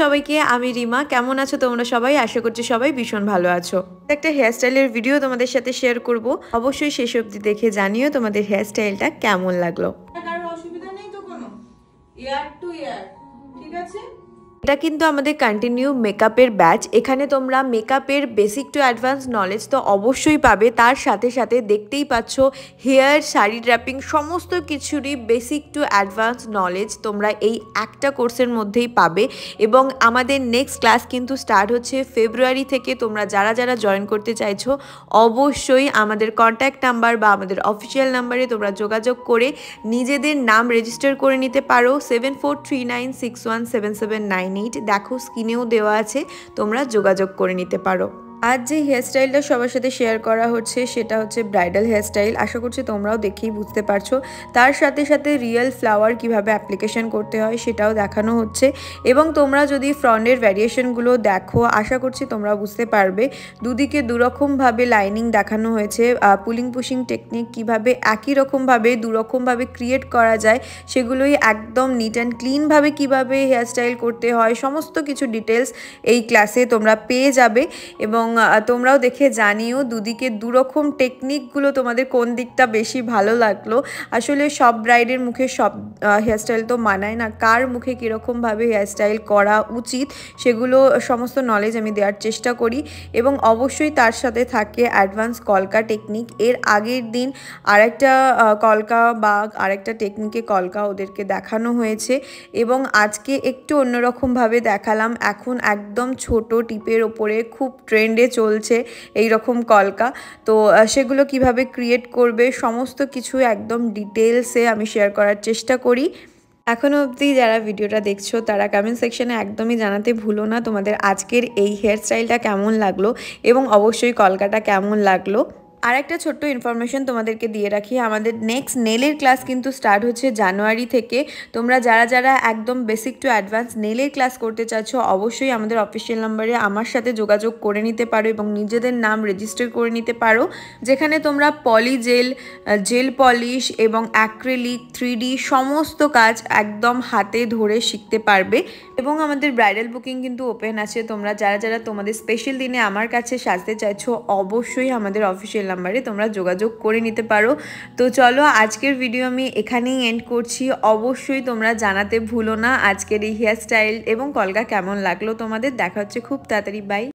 সবাইকে আমি রিমা কেমন আছো তোমরা সবাই আশা করছি সবাই ভীষণ ভালো আছো একটা হেয়ারস্টাইলের ভিডিও তোমাদের সাথে শেয়ার করব অবশ্যই শেষ অবধি দেখে জানিও তোমাদের হেয়ারস্টাইলটা কেমন লাগলো অসুবিধা নেই তো কোনো ইয়ার টু ইয়ার ঠিক আছে এটা কিন্তু আমাদের কন্টিনিউ মেকআপের ব্যাচ এখানে তোমরা মেকআপের বেসিক টু অ্যাডভান্স নলেজ তো অবশ্যই পাবে তার সাথে সাথে দেখতেই পাচ্ছ হেয়ার শাড়ি ড্র্যাপিং সমস্ত কিছুরই বেসিক টু অ্যাডভান্স নলেজ তোমরা এই একটা কোর্সের মধ্যেই পাবে এবং আমাদের নেক্সট ক্লাস কিন্তু স্টার্ট হচ্ছে ফেব্রুয়ারি থেকে তোমরা যারা যারা জয়েন করতে চাইছো অবশ্যই আমাদের কন্ট্যাক্ট নাম্বার বা আমাদের অফিসিয়াল নাম্বারে তোমরা যোগাযোগ করে নিজেদের নাম রেজিস্টার করে নিতে পারো seven four three nine six one seven seven nine নিট দেখো স্ক্রিনেও দেওয়া আছে তোমরা যোগাযোগ করে নিতে পারো আজ যে হেয়ারস্টাইলটা সবার সাথে শেয়ার করা হচ্ছে সেটা হচ্ছে ব্রাইডাল হেয়ারস্টাইল আশা করছি তোমরাও দেখেই বুঝতে পারছো তার সাথে সাথে রিয়েল ফ্লাওয়ার কিভাবে অ্যাপ্লিকেশন করতে হয় সেটাও দেখানো হচ্ছে এবং তোমরা যদি ফ্রন্টের ভ্যারিয়েশনগুলো দেখো আশা করছি তোমরা বুঝতে পারবে দুদিকে দুরকমভাবে লাইনিং দেখানো হয়েছে পুলিং পুশিং টেকনিক কিভাবে একই রকমভাবে দুরকমভাবে ক্রিয়েট করা যায় সেগুলোই একদম নিট অ্যান্ড ক্লিনভাবে কিভাবে হেয়ারস্টাইল করতে হয় সমস্ত কিছু ডিটেলস এই ক্লাসে তোমরা পেয়ে যাবে এবং তোমরাও দেখে জানিও দুদিকে দুরকম টেকনিকগুলো তোমাদের কোন দিকটা বেশি ভালো লাগলো আসলে সব ব্রাইডের মুখে সব হেয়ারস্টাইল তো মানায় না কার মুখে কীরকমভাবে হেয়ারস্টাইল করা উচিত সেগুলো সমস্ত নলেজ আমি দেওয়ার চেষ্টা করি এবং অবশ্যই তার সাথে থাকে অ্যাডভান্স কলকা টেকনিক এর আগের দিন আরেকটা কলকা বা আরেকটা টেকনিকে কলকা ওদেরকে দেখানো হয়েছে এবং আজকে একটু অন্যরকমভাবে দেখালাম এখন একদম ছোট টিপের ওপরে খুব ট্রেন্ড ট্রেন্ডে চলছে এই রকম কলকা তো সেগুলো কিভাবে ক্রিয়েট করবে সমস্ত কিছু একদম ডিটেলসে আমি শেয়ার করার চেষ্টা করি এখনও অবধি যারা ভিডিওটা দেখছো তারা কমেন্ট সেকশানে একদমই জানাতে ভুলো না তোমাদের আজকের এই হেয়ারস্টাইলটা কেমন লাগলো এবং অবশ্যই কলকাটা কেমন লাগলো আর একটা ছোট্ট ইনফরমেশন তোমাদেরকে দিয়ে রাখি আমাদের নেক্সট নেলের ক্লাস কিন্তু স্টার্ট হচ্ছে জানুয়ারি থেকে তোমরা যারা যারা একদম বেসিক টু অ্যাডভান্স নেলের ক্লাস করতে চাচ্ছ অবশ্যই আমাদের অফিসিয়াল নাম্বারে আমার সাথে যোগাযোগ করে নিতে পারো এবং নিজেদের নাম রেজিস্টার করে নিতে পারো যেখানে তোমরা পলি জেল জেল পলিশ এবং অ্যাক্রেলিক থ্রি সমস্ত কাজ একদম হাতে ধরে শিখতে পারবে এবং আমাদের ব্রাইডাল বুকিং কিন্তু ওপেন আছে তোমরা যারা যারা তোমাদের স্পেশাল দিনে আমার কাছে সাজতে চাইছো অবশ্যই আমাদের অফিসিয়াল নাম্বারে তোমরা যোগাযোগ করে নিতে পারো তো চলো আজকের ভিডিও আমি এখানেই এন্ড করছি অবশ্যই তোমরা জানাতে ভুলো না আজকের এই হেয়ারস্টাইল এবং কলকা কেমন লাগলো তোমাদের দেখা হচ্ছে খুব তাড়াতাড়ি বাই